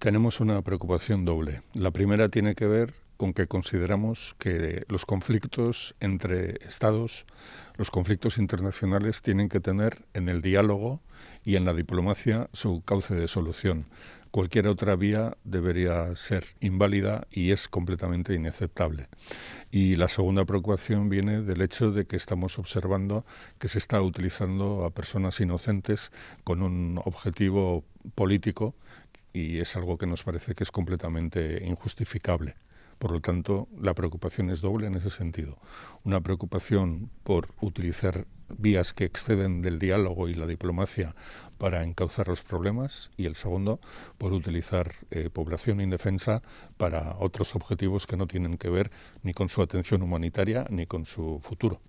Tenemos una preocupación doble. La primera tiene que ver con que consideramos que los conflictos entre Estados, los conflictos internacionales tienen que tener en el diálogo y en la diplomacia su cauce de solución. Cualquier otra vía debería ser inválida y es completamente inaceptable. Y la segunda preocupación viene del hecho de que estamos observando que se está utilizando a personas inocentes con un objetivo político y es algo que nos parece que es completamente injustificable. Por lo tanto, la preocupación es doble en ese sentido. Una preocupación por utilizar vías que exceden del diálogo y la diplomacia para encauzar los problemas y el segundo, por utilizar eh, población indefensa para otros objetivos que no tienen que ver ni con su atención humanitaria ni con su futuro.